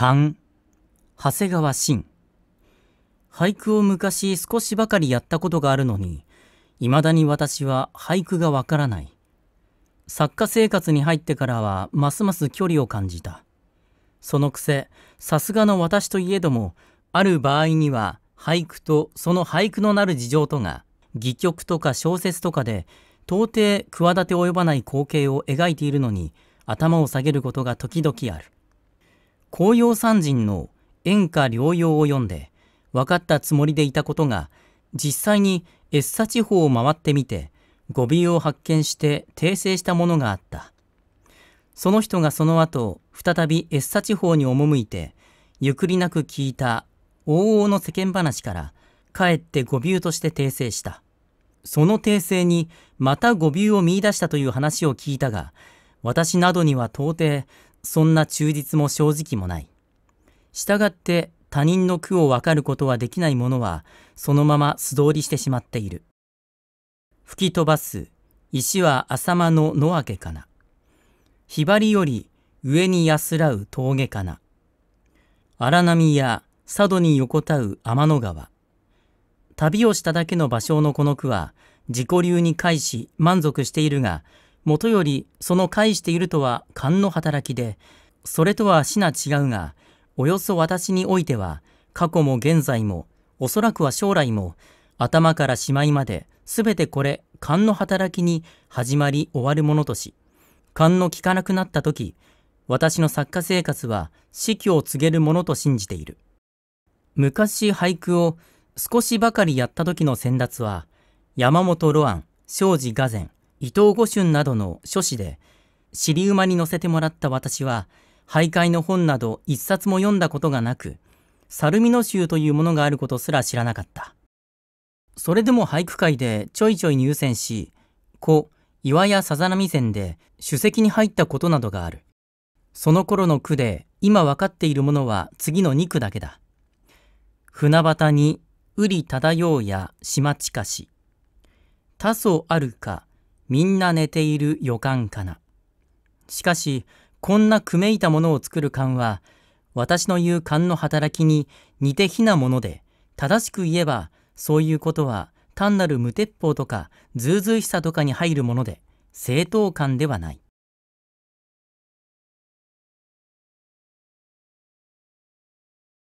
勘長谷川慎俳句を昔少しばかりやったことがあるのに未だに私は俳句がわからない作家生活に入ってからはますます距離を感じたそのくせさすがの私といえどもある場合には俳句とその俳句のなる事情とが戯曲とか小説とかで到底企て及ばない光景を描いているのに頭を下げることが時々ある紅葉山人の演歌療養を読んで分かったつもりでいたことが実際にエッサ地方を回ってみて語尾を発見して訂正したものがあったその人がその後再びエッサ地方に赴いてゆくりなく聞いた往々の世間話からかえって語尾として訂正したその訂正にまた語尾を見出したという話を聞いたが私などには到底そんな忠実も正直もない。従って他人の苦を分かることはできないものは、そのまま素通りしてしまっている。吹き飛ばす、石は浅間の野明けかな。ひばりより上に安らう峠かな。荒波や佐渡に横たう天の川。旅をしただけの場所のこの句は、自己流に返し満足しているが、もとよりその介しているとは勘の働きで、それとは死な違うが、およそ私においては、過去も現在も、おそらくは将来も、頭からしまいまで、すべてこれ、勘の働きに始まり終わるものとし、勘の効かなくなった時、私の作家生活は死去を告げるものと信じている。昔俳句を少しばかりやった時の先達は、山本露庵、庄司画前、伊藤五春などの書誌で尻馬に乗せてもらった私は徘徊の本など一冊も読んだことがなく猿ミの衆というものがあることすら知らなかったそれでも俳句界でちょいちょい入選し子岩屋さざ波線で首席に入ったことなどがあるその頃の句で今分かっているものは次の2句だけだ船端に瓜漂うや島近し多祖あるかみんな寝ている予感かな。しかし、こんなくめいたものを作る勘は、私の言う勘の働きに似て非なもので、正しく言えば、そういうことは単なる無鉄砲とか、ずうずうしさとかに入るもので、正当感ではない。